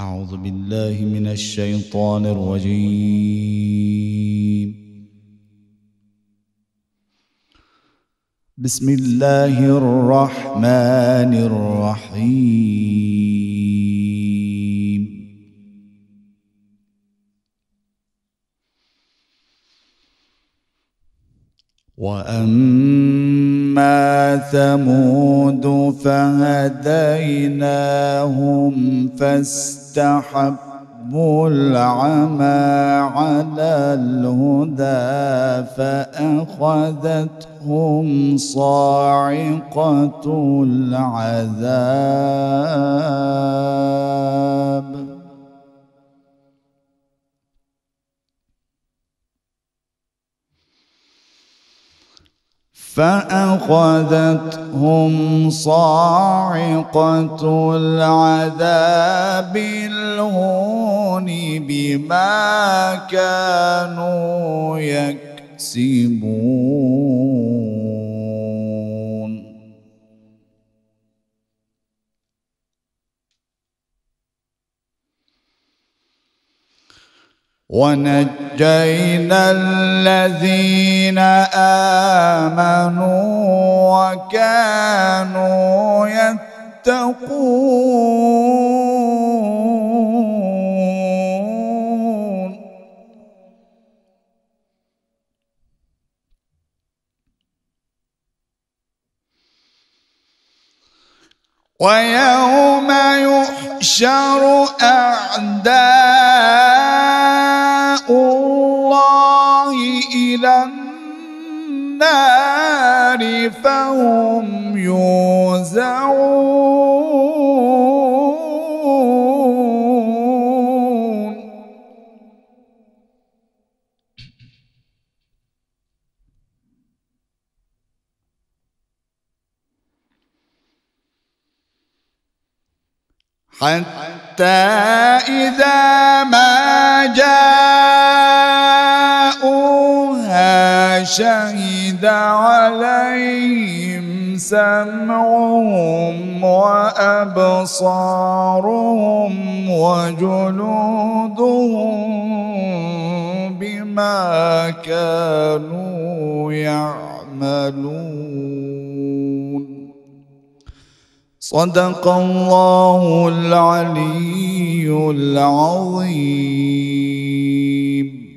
أعوذ بالله من الشيطان الرجيم بسم الله الرحمن الرحيم وأما ثمود فهديناهم فاستقاموا استحبوا العمى على الهدى فأخذتهم صاعقة العذاب فأخذتهم صاعقة العذاب الهون بما كانوا يكسبون ونجينا الذين امنوا وكانوا يتقون ويوم يحشر اعداء النار فهم يوزعون حتى إذا ما جاء شهد عليهم سمعهم وأبصارهم وجلودهم بما كانوا يعملون صدق الله العلي العظيم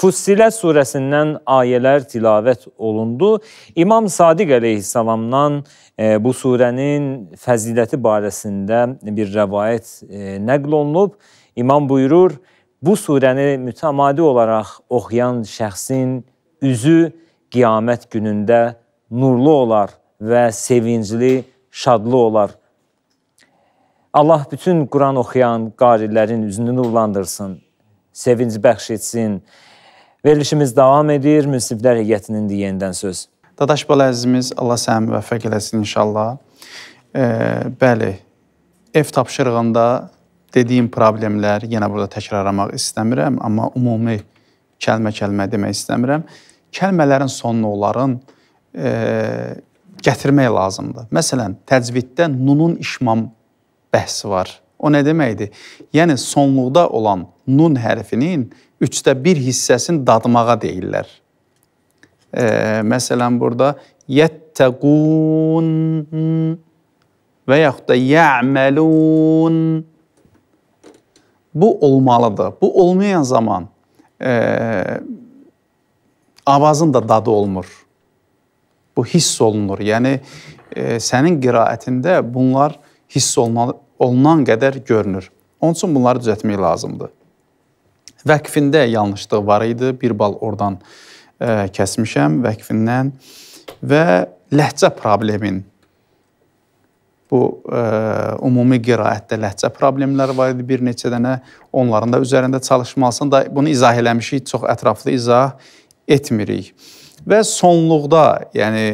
Fussilə surəsindən ayələr tilavət olundu. İmam Sadiq əleyhissalamdan e, bu surənin fəziləti barəsində bir rəvayət e, nəql olunub. İmam buyurur: "Bu surəni mütəmadi olaraq oxuyan şəxsin üzü qiyamət günündə nurlu olar və sevincli, şadlı olar." Allah bütün Quran oxuyan qarilərin üzünü nurlandırsın, sevinc bəxş etsin. Verilişimiz davam edir. Münsiflər heyətinin yenidən söz. Dadaş bala əzizimiz, Allah səni müvəffəq eləsin inşallah. E, bəli, ev tapşırığında dediyim problemlər yenə burada təkrarlamaq istəmirəm, amma ümumi kəlmə-kəlmə demək istəmirəm. Kəlmələrin sonunu onların e, gətirmək lazımdır. Məsələn, təcviddə nunun işmam bəhsi var. O nə deməkdir? Yəni sonluqda olan nun hərfinin üçdə bir hissəsini dadmağa deyirlər. E, məsələn, burada yəttəqun və yaxud da yə'məlun bu olmalıdır. Bu olmayan zaman e, avazın da dadı olmur. Bu hiss olunur. Yəni e, sənin qiraətində bunlar hiss olmalı, olunan qədər görünür. Onun üçün bunları düzəltmək lazımdır. Vəqfində yanlışlıq var idi. Bir bal oradan ə, e, kəsmişəm vəqfindən və ləhcə problemin bu ə, e, ümumi qiraətdə ləhcə problemləri var idi bir neçə dənə. Onların da üzərində çalışmalısan da bunu izah eləmişik, çox ətraflı izah etmirik. Və sonluqda, yəni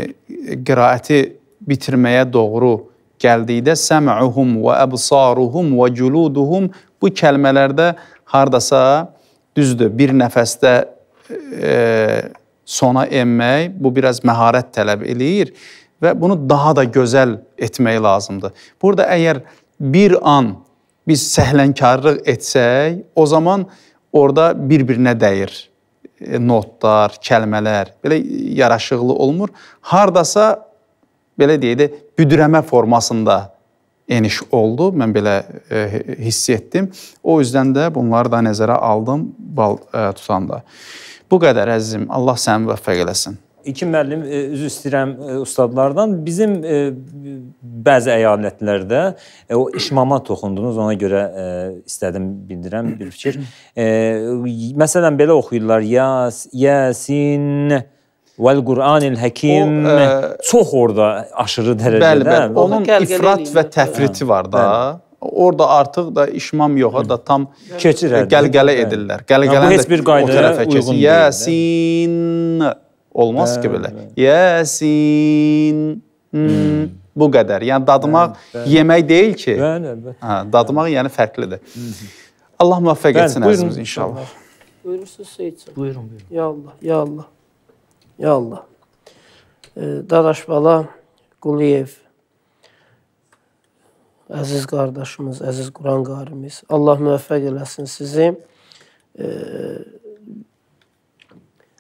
qiraəti bitirməyə doğru gəldikdə səmuhum və əbsaruhum və culuduhum bu kəlmələrdə hardasa Düzdür, bir nəfəsdə e, sona enmək bu biraz məharət tələb eləyir və bunu daha da gözəl etmək lazımdır. Burada əgər bir an biz səhlənkarlıq etsək, o zaman orada bir-birinə dəyir e, notlar, kəlmələr belə yaraşıqlı olmur. Hardasa belə deyək də büdrəmə formasında eniş oldu. Mən belə e, hiss etdim. O üzdən də bunları da nəzərə aldım bal e, tutanda. Bu qədər əzizim. Allah səni müvəffəq eləsin. İki müəllim e, üzr istəyirəm e, ustadlardan. Bizim e, bəzi əyalətlərdə e, o işmama toxundunuz, ona görə e, istədim bildirəm bir fikir. E, məsələn belə oxuyurlar: Yas, Yasin, Vəl Qur'anil Həkim o, ə, e, çox orada aşırı dərəcədə. Bəli, bəli. Onun gəl, gəl, ifrat və təfriti hə, var da. Bəli. Orda artıq da işmam yoxa da tam keçir. Gəl-gələ edirlər. Gəl-gələn heç bir qaydaya uyğun deyil. Yasin hə? olmaz bəli, ki belə. Yasin hmm. bu qədər. Yəni dadmaq bəli, bəli. yemək deyil ki. Bəli, əlbəttə. Hə, dadmaq yəni fərqlidir. Allah müvəffəq etsin əzizimiz inşallah. Buyurun. Buyurun, buyurun. Ya Allah, ya Allah. Ya Allah. Dadaşbala Quliyev, əziz qardaşımız, əziz Quran qarimiz, Allah müvəffəq eləsin sizi.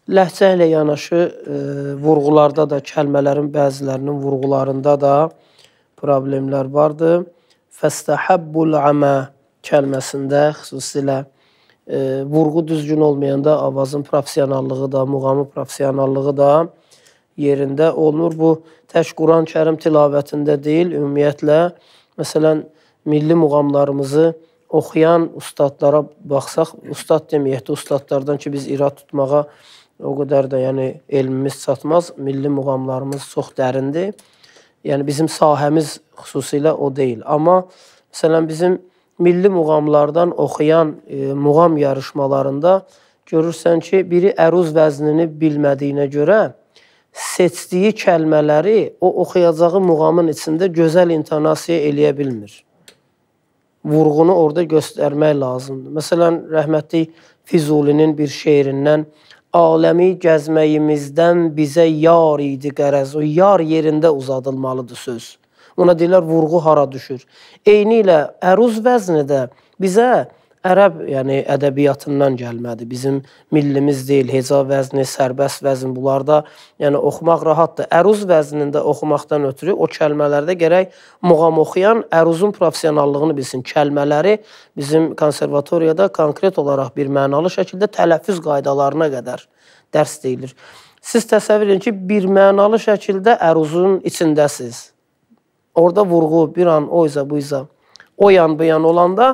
Ləhcə ilə yanaşı e, vurğularda da, kəlmələrin bəzilərinin vurğularında da problemlər vardır. Fəstəhabbul əmə kəlməsində xüsusilə e, vurğu düzgün olmayanda avazın professionallığı da, muğamın professionallığı da yerində olmur. Bu tək Quran-Kərim tilavətində deyil, ümumiyyətlə məsələn milli muğamlarımızı oxuyan ustadlara baxsaq, ustad deməyək də ustadlardan ki, biz irad tutmağa o qədər də yəni elmimiz çatmaz. Milli muğamlarımız çox dərindir. Yəni bizim sahəmiz xüsusilə o deyil. Amma məsələn bizim milli muğamlardan oxuyan e, muğam yarışmalarında görürsən ki, biri əruz vəznini bilmədiyinə görə seçdiyi kəlmələri o oxuyacağı muğamın içində gözəl intonasiya eləyə bilmir. Vurğunu orada göstərmək lazımdır. Məsələn, rəhmətli Füzulinin bir şeirindən aləmi gəzməyimizdən bizə yar idi qərəz. O yar yerində uzadılmalıdır söz. Ona deyirlər vurğu hara düşür. Eyni ilə əruz vəzni də bizə ərəb, yəni ədəbiyyatından gəlmədi. Bizim millimiz deyil, heca vəzni, sərbəst vəzn bunlarda, yəni oxumaq rahatdır. Əruz vəznində oxumaqdan ötürü o kəlmələrdə gərək muğam oxuyan əruzun professionallığını bilsin. Kəlmələri bizim konservatoriyada konkret olaraq bir mənalı şəkildə tələffüz qaydalarına qədər dərs deyilir. Siz təsəvvür edin ki, bir mənalı şəkildə əruzun içindəsiz. Orada vurğu bir an o izə bu izə, o yan bu yan olanda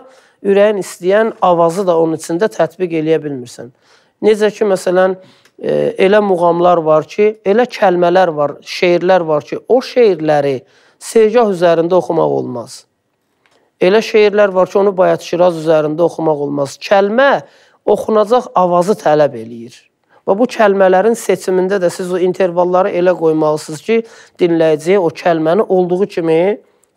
ürəyin istəyən avazı da onun içində tətbiq eləyə bilmirsən. Necə ki məsələn e, elə muğamlar var ki, elə kəlmələr var, şeirlər var ki, o şeirləri segah üzərində oxumaq olmaz. Elə şeirlər var ki, onu Bayat Şiraz üzərində oxumaq olmaz. Kəlmə oxunacaq avazı tələb eləyir. Və bu kəlmələrin seçimində də siz o intervalları elə qoymalısınız ki, dinləyiciyə o kəlməni olduğu kimi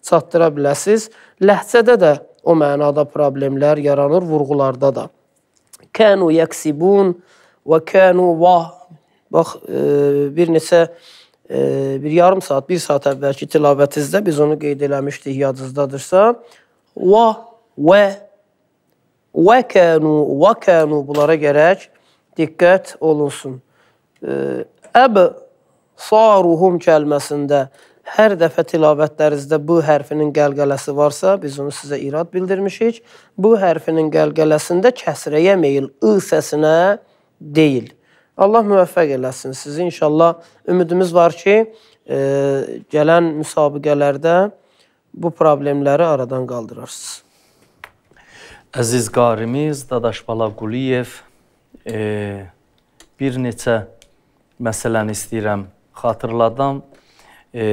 çatdıra biləsiniz. Ləhcədə də o mənada problemlər yaranır, vurğularda da. Kənu yəksibun və kənu vah. Bax, e, bir neçə e, bir yarım saat, bir saat əvvəlki tilavətinizdə biz onu qeyd eləmişdik, yadınızdadırsa. Və, və, və kənu, və kənu bunlara gərək diqqət olunsun. Əb saruhum kəlməsində hər dəfə tilavətlərinizdə bu hərfinin qəlqələsi varsa, biz onu sizə irad bildirmişik. Bu hərfinin qəlqələsində kəsrəyə meyil ı səsinə deyil. Allah müvəffəq eləsin sizi. İnşallah ümidimiz var ki, e, gələn müsabiqələrdə bu problemləri aradan qaldırarsınız. Əziz qarimiz Dadaş Balaquliyev e, bir neçə məsələni istəyirəm xatırladam. E,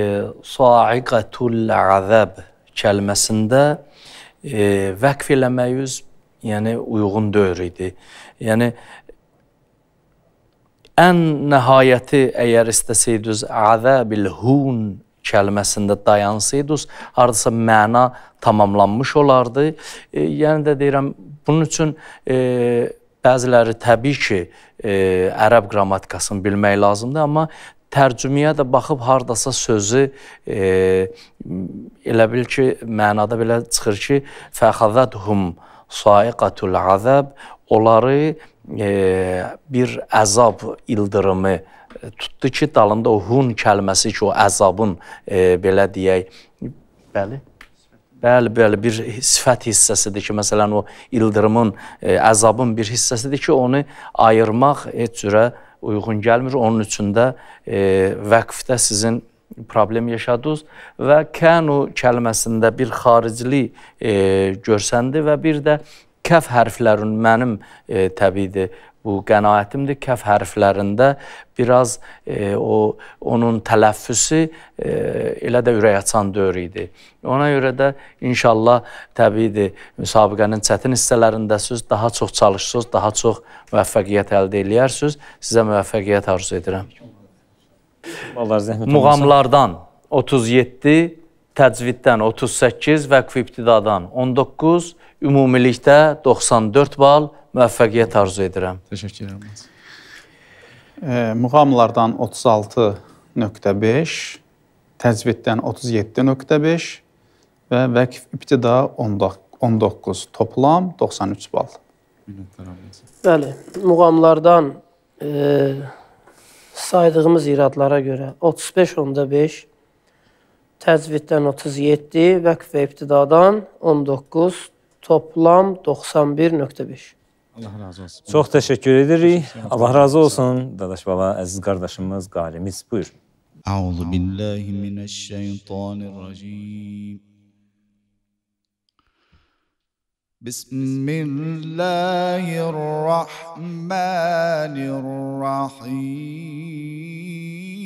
Sa'iqatul azab kəlməsində e, vəqf eləməyüz, yəni uyğun dövr idi. Yəni ən nəhayəti əgər istəsəydiniz azabil hun kəlməsində dayansaydınız, hardasa məna tamamlanmış olardı. E, yəni də deyirəm, bunun üçün e, Bəziləri təbii ki, e, ərəb qrammatikasını bilmək lazımdır, amma tərcüməyə də baxıb hardasa sözü e, elə bil ki, mənada belə çıxır ki, fəxəzəthum saiqatul azab onları e, bir əzab ildırımı e, tutdu ki, dalında o hun kəlməsi ki, o əzabın e, belə deyək, bəli Bəli, bəli, bir sifət hissəsidir ki, məsələn o ildırımın, ə, e, əzabın bir hissəsidir ki, onu ayırmaq heç cürə uyğun gəlmir. Onun üçün də e, vəqfdə sizin problem yaşadınız və kənu kəlməsində bir xaricili e, görsəndi və bir də kəf hərflərinin mənim e, təbiidir bu qənaətimdir. Kəf hərflərində biraz e, o onun tələffüsü e, elə də ürəkaçan dövr idi. Ona görə də inşallah təbiidir, müsabiqənin çətin hissələrindəsiz, daha çox çalışırsınız, daha çox müvəffəqiyyət əldə eləyərsiniz. Sizə müvəffəqiyyət arzu edirəm. Vallahi zəhmət olmasa. Muğamlardan 37 təcviddən 38 və kvibtidadan 19, ümumilikdə 94 bal müvəffəqiyyət arzu edirəm. Təşəkkür edirəm. E, muğamlardan 36.5, təcviddən 37.5 və vəqf ibtida 19, toplam 93 bal. Bəli, muğamlardan e, saydığımız iradlara görə 35.5 Təcviddən 37, vəqf və ibtidadan 19, toplam 91.5. Allah razı olsun. Çox təşəkkür edirik. Allah razı olsun. Dadaş baba, əziz qardaşımız, qarimiz. Buyur. Əuzu billahi minəşşeytanirracim. Bismillahirrahmanirrahim.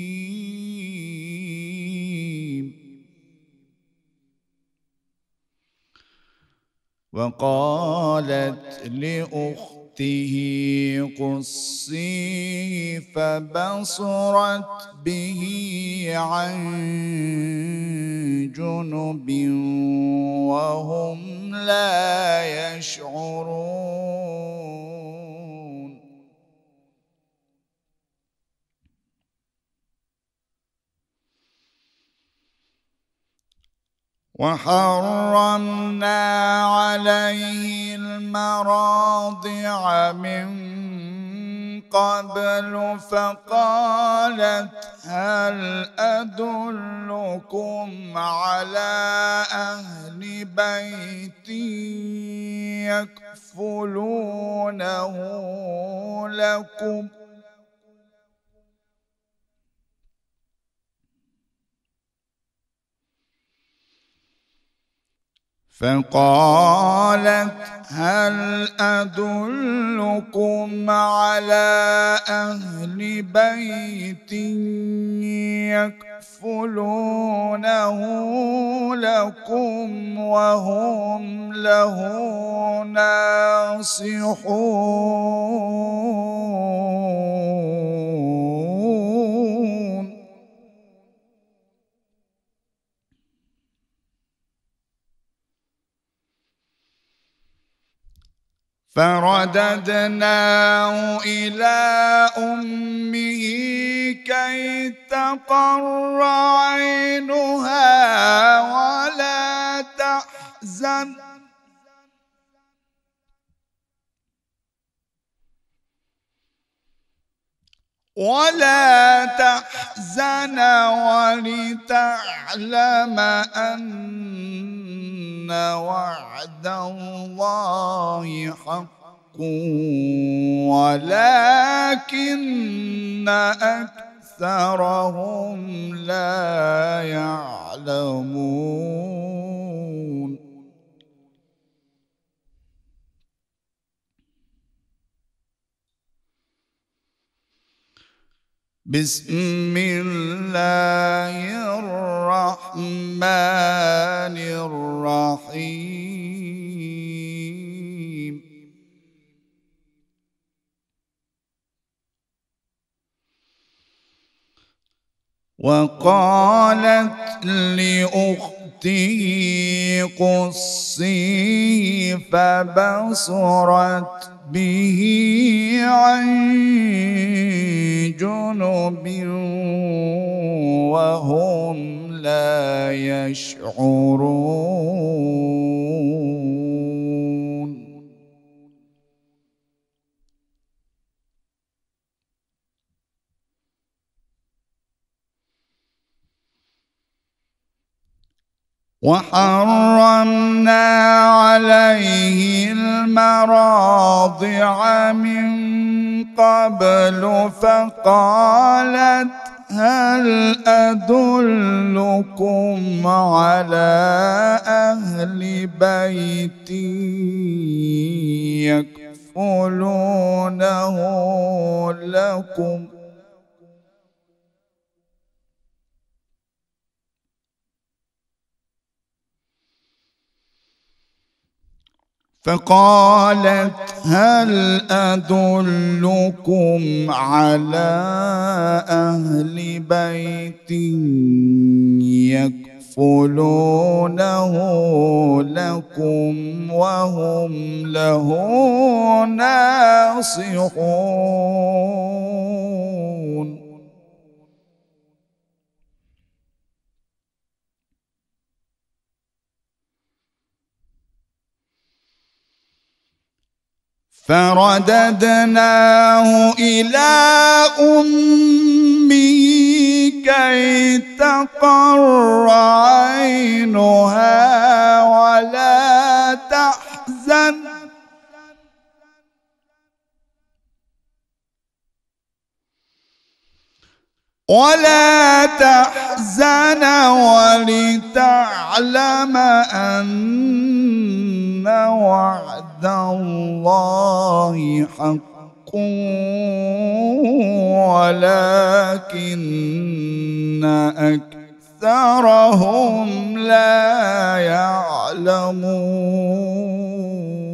وقالت لأخته قصيه فبصرت به عن جنب وهم لا يشعرون وحرمنا عليه المراضع من قبل فقالت هل أدلكم على أهل بيت يكفلونه لكم ۖ فقالت هل ادلكم على اهل بيت يكفلونه لكم وهم له ناصحون فرددناه إلى أمه كي تقر عينها ولا تحزن ولا تحزن ولتعلم أن إن وعد الله حق ولكن أكثرهم لا يعلمون بسم الله الرحمن الرحيم وقالت لأخت يؤتي قصي فبصرت به عن جنب وهم لا يشعرون وحرمنا عليه المراضع من قبل فقالت هل أدلكم على أهل بيتي يكفلونه لكم فقالت هل ادلكم على اهل بيت يكفلونه لكم وهم له ناصحون فرددناه إلى أمه كي تقر عينها ولا تحزن ولتعلم أن وعد الله حق ولكن أكثرهم لا يعلمون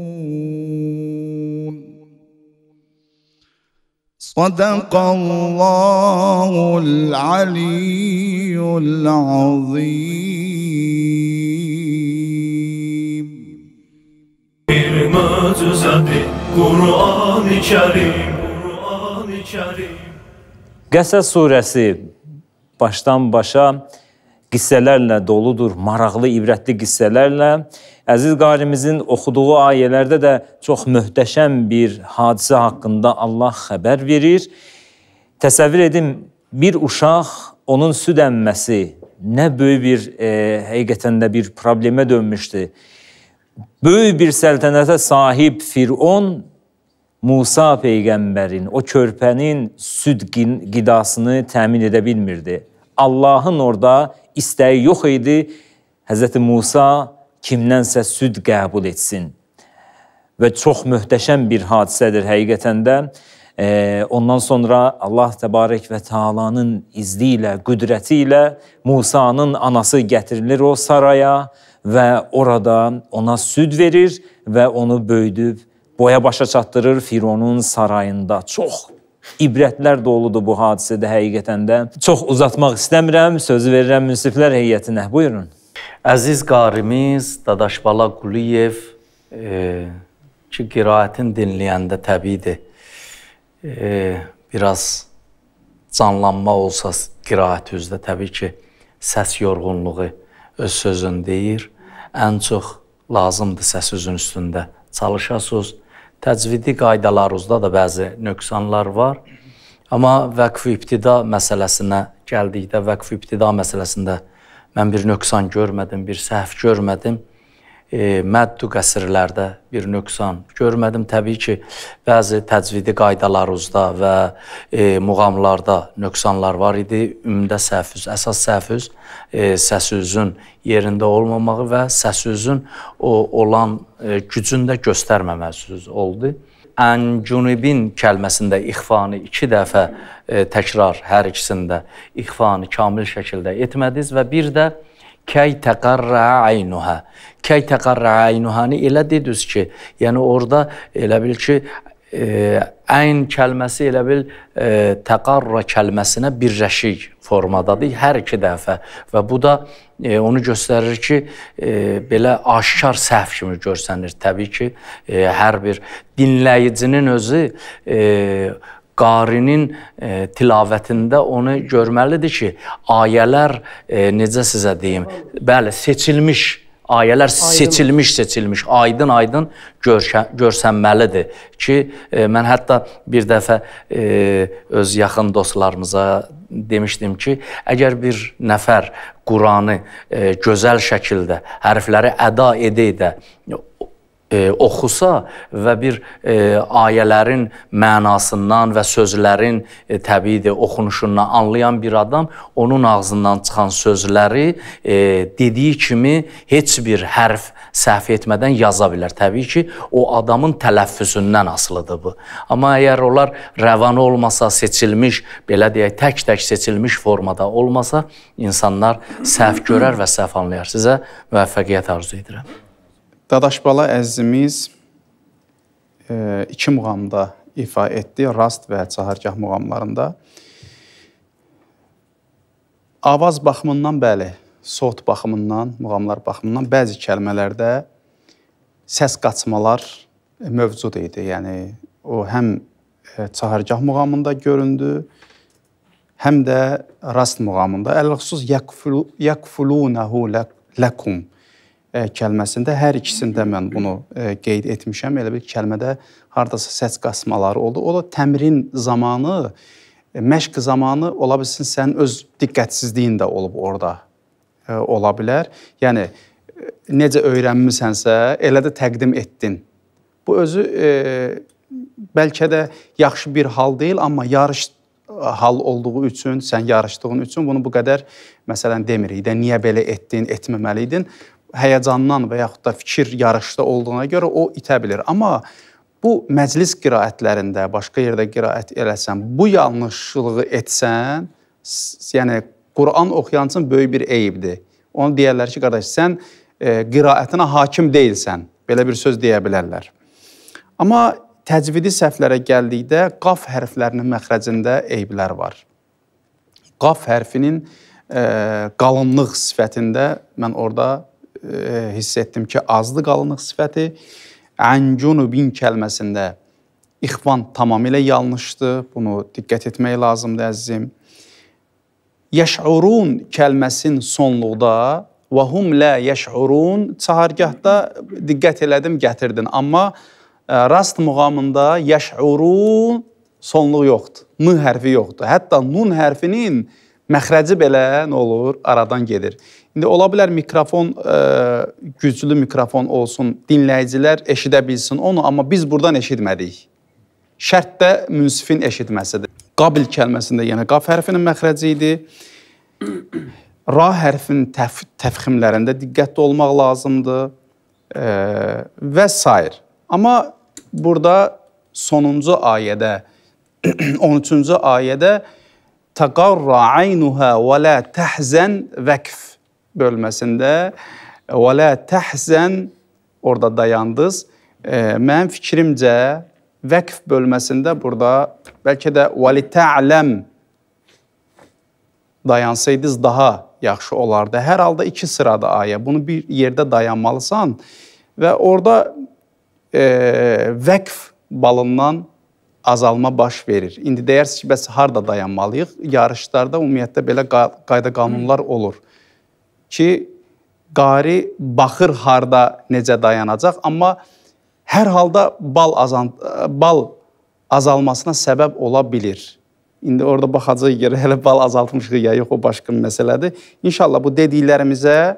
صدق الله العلي العظيم ما تزدي قرآن كريم قرآن كريم Qəsə surəsi başdan başa qissələrlə doludur, maraqlı, ibrətli qissələrlə. Əziz qarimizin oxuduğu ayələrdə də çox möhtəşəm bir hadisə haqqında Allah xəbər verir. Təsəvvür edin, bir uşaq onun süd əmməsi nə böyük bir e, həqiqətən də bir problemə dönmüşdü. Böyük bir səltənətə sahib Firon Musa peyğəmbərin, o körpənin süd qidasını təmin edə bilmirdi. Allahın orada istəyi yox idi. Həzrəti Musa kimdənsə süd qəbul etsin. Və çox möhtəşəm bir hadisədir həqiqətən də. E, ondan sonra Allah təbarək və Taala'nın izni ilə, qüdrəti ilə Musa'nın anası gətirilir o saraya və orada ona süd verir və onu böyüdüb boya başa çatdırır Fironun sarayında. Çox ibrətlər doludur bu hadisədə həqiqətən də. Çox uzatmaq istəmirəm, sözü verirəm münsiflər heyətinə. Buyurun. Əziz qarimiz Dadaşbala Quliyev e, ki, qiraətin dinləyəndə təbiidir. E, biraz canlanma olsa qiraət üzrə təbii ki, səs yorğunluğu öz sözünü deyir. Ən çox lazımdır səs özün üstündə çalışasınız təcvidi qaydalarımızda da bəzi nöqsanlar var. Amma vəqf ibtida məsələsinə gəldikdə vəqf ibtida məsələsində mən bir nöqsan görmədim, bir səhv görmədim e, məddü qəsirlərdə bir nöqsan görmədim. Təbii ki, bəzi təcvidi qaydalarımızda və e, muğamlarda nöqsanlar var idi. Ümumdə səhfüz, əsas səhfüz e, səsüzün yerində olmamağı və səsüzün o olan e, gücün də göstərməməsi oldu. Əncunibin kəlməsində ixfanı 2 dəfə e, təkrar hər ikisində ixfanı kamil şəkildə etmədiniz və bir də e, Kəy təqarra aynuha. Kəy təqarra aynuhanı elə dediniz ki, yəni orada elə bil ki, e, ayn kəlməsi elə bil e, təqarra kəlməsinə birləşik formadadır hər iki dəfə və bu da e, onu göstərir ki, e, belə aşkar səhv kimi görsənir. Təbii ki, e, hər bir dinləyicinin özü e, qarinin e, tilavətində onu görməlidir ki, ayələr e, necə sizə deyim, bəli, seçilmiş ayələr seçilmiş, seçilmiş, aydın-aydın görsənməlidir ki, e, mən hətta bir dəfə e, öz yaxın dostlarımıza demişdim ki, əgər bir nəfər Quranı e, gözəl şəkildə hərfləri əda edə-edə e, oxusa və bir e, ayələrin mənasından və sözlərin e, təbiidir oxunuşundan anlayan bir adam onun ağzından çıxan sözləri e, dediyi kimi heç bir hərf səhv etmədən yaza bilər. Təbii ki, o adamın tələffüzündən asılıdır bu. Amma əgər onlar rəvan olmasa, seçilmiş, belə deyək, tək-tək seçilmiş formada olmasa, insanlar səhv görər və səhv anlayar. Sizə müvəffəqiyyət arzu edirəm. Dadaşbala əzizimiz e, iki muğamda ifa etdi, rast və çahargah muğamlarında. Avaz baxımından bəli, sot baxımından, muğamlar baxımından bəzi kəlmələrdə səs qaçmalar mövcud idi. Yəni o həm e, çahargah muğamında göründü, həm də rast muğamında. Ələlxüsus yakfulunahu lakum E, kəlməsində hər ikisində mən bunu e, qeyd etmişəm. Elə bir kəlmədə hardasa səs qasmaları oldu. O da təmrin zamanı, e, məşq zamanı ola bilsin sənin öz diqqətsizliyin də olub orada ola bilər. Yəni necə öyrənmisənsə, elə də təqdim etdin. Bu özü e, bəlkə də yaxşı bir hal deyil, amma yarış hal olduğu üçün, sən yarışdığın üçün bunu bu qədər məsələn demirik də, niyə belə etdin, etməməliydin həyəcandan və yaxud da fikir yarışda olduğuna görə o itə bilər. Amma bu məclis qiraətlərində, başqa yerdə qiraət eləsən, bu yanlışlığı etsən, yəni Quran oxuyan üçün böyük bir eyibdir. Onu deyirlər ki, qardaş, sən e, qiraətinə hakim deyilsən. Belə bir söz deyə bilərlər. Amma təcvidi səhvlərə gəldikdə qaf hərflərinin məxrəcində eyblər var. Qaf hərfinin e, qalınlıq sifətində mən orada E, hiss etdim ki, azlıq alınıq sifəti əncunubin kəlməsində ixvan tamamilə yanlışdı. Bunu diqqət etmək lazımdır əzizim. Yəşurun kəlməsin sonluqda və hum la yəşurun çahargahda diqqət elədim, gətirdin. Amma e, rast muğamında yəşurun sonluğu yoxdur. N hərfi yoxdur. Hətta nun hərfinin məxrəci belə nə olur, aradan gedir. İndi ola bilər mikrofon ə, e, güclü mikrofon olsun, dinləyicilər eşidə bilsin onu, amma biz burdan eşitmədik. Şərt də münsifin eşitməsidir. Qabil kəlməsində yəni qaf hərfinin məxrəci idi. Ra hərfinin təf təfximlərində diqqətli olmaq lazımdır ə, e, və s. Amma burada sonuncu ayədə 13-cü ayədə Təqarra aynuha və la təhzən vəqf bölməsində və la təhzən orada dayandız. E, mənim fikrimcə vəqf bölməsində burada bəlkə də və li ta'lam dayansaydınız daha yaxşı olardı. Hər halda iki sırada ayə. Bunu bir yerdə dayanmalısan və orada e, vəqf balından azalma baş verir. İndi deyərsiniz ki, bəs harda dayanmalıyıq? Yarışlarda ümumiyyətlə belə qayda qanunlar olur ki, qari baxır harda necə dayanacaq, amma hər halda bal azan bal azalmasına səbəb ola bilər. İndi orada baxacağıq görə hələ bal azaltmışıq ya yox o başqa bir məsələdir. İnşallah bu dediklərimizə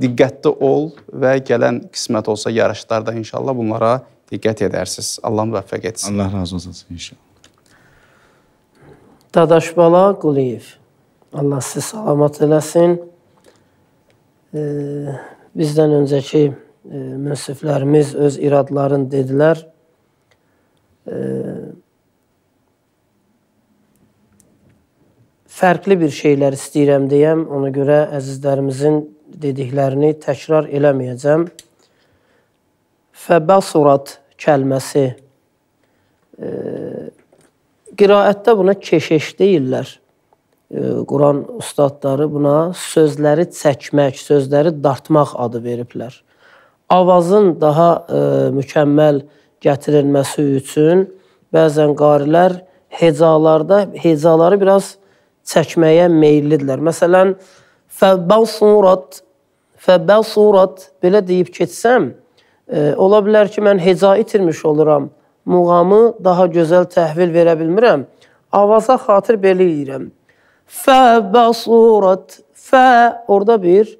diqqətli ol və gələn qismət olsa yarışlarda inşallah bunlara diqqət edərsiniz. Allah müvəffəq etsin. Allah razı olsun inşallah. Dadaşbala Quliyev. Allah sizi salamat eləsin. E, bizdən öncəki e, münsiflərimiz öz iradlarını dedilər. E, fərqli bir şeylər istəyirəm deyəm. Ona görə əzizlərimizin dediklərini təkrar eləməyəcəm. Fəbəsurat kəlməsi e, qiraətdə buna keşeş deyirlər. E, Quran ustadları buna sözləri çəkmək, sözləri dartmaq adı veriblər. Avazın daha e, mükəmməl gətirilməsi üçün bəzən qarilər hecalarda hecaları biraz çəkməyə meyllidirlər. Məsələn, fəbəsurat, fəbəsurat belə deyib keçsəm, Ola bilər ki, mən heca itirmiş oluram, muğamı daha gözəl təhvil verə bilmirəm, avaza xatir belə yiyirəm. Fə, bəsurat, fə, orada bir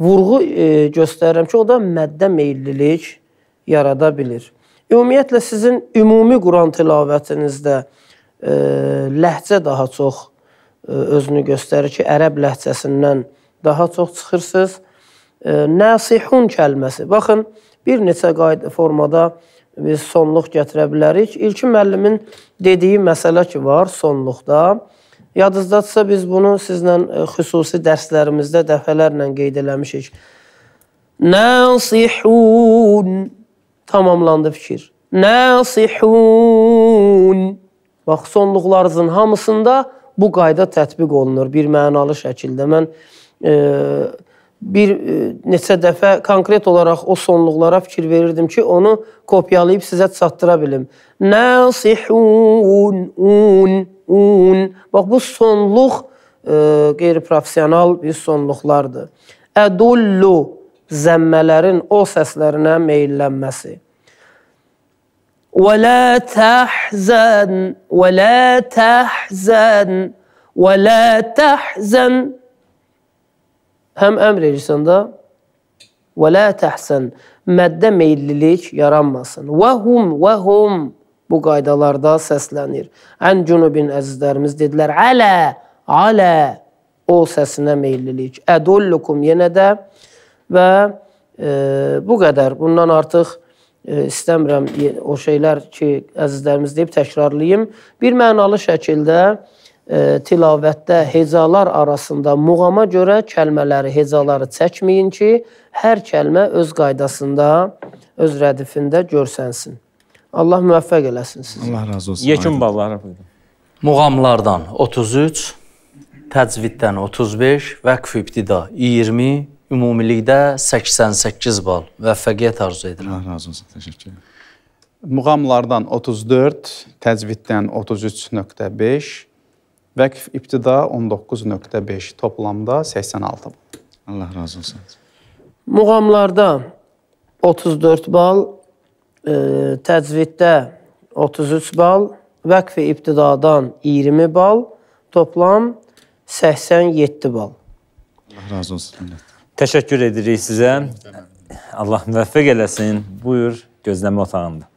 vurğu e, göstərirəm ki, o da məddə meyillilik yarada bilir. Ümumiyyətlə, sizin ümumi Quran tilavətinizdə e, ləhcə daha çox e, özünü göstərir ki, ərəb ləhcəsindən daha çox çıxırsınız. Nasihun kəlməsi. Baxın, bir neçə qayd formada biz sonluq gətirə bilərik. İlkin müəllimin dediyi məsələ ki var sonluqda. Yadınızdadsa biz bunu sizlə e, xüsusi dərslərimizdə dəfələrlə qeyd eləmişik. Nasihun tamamlandı fikir. Nasihun Bax, sonluqlarınızın hamısında bu qayda tətbiq olunur bir mənalı şəkildə. Mən e, bir e, neçə dəfə konkret olaraq o sonluqlara fikir verirdim ki, onu kopyalayıb sizə çatdıra bilim. Nasihun, un, un. Bax, bu sonluq e, qeyri-professional bir sonluqlardır. Ədullu zəmmələrin o səslərinə meyllənməsi. Və la təhzən, və la təhzən, və la təhzən həm əmr edirsən də və la təhsən məddə meyllilik yaranmasın. Və hum və hum bu qaydalarda səslənir. Ən cunubin əzizlərimiz dedilər alə alə o səsinə meyllilik. Ədullukum yenə də və e, bu qədər. Bundan artıq e, istəmirəm o şeylər ki, əzizlərimiz deyib təkrarlayım. Bir mənalı şəkildə e, tilavətdə hecalar arasında muğama görə kəlmələri, hecaları çəkməyin ki, hər kəlmə öz qaydasında, öz rədifində görsənsin. Allah müvəffəq eləsin sizi. Allah razı olsun. Yekun balları buyurun. Muğamlardan 33, təcviddən 35, vəqf ibtida 20, ümumilikdə 88 bal. Müvəffəqiyyət arzu edirəm. Allah razı olsun. Təşəkkür edirəm. Muğamlardan 34, təcviddən 33.5, Vəqf ibtida 19.5, toplamda 86 bal. Allah razı olsun. Muğamlarda 34 bal, e, təcviddə 33 bal, vəqfi ibtidadan 20 bal, toplam 87 bal. Allah razı olsun. Təşəkkür edirik sizə. Allah müvəffəq eləsin. Buyur, gözləmə otağında.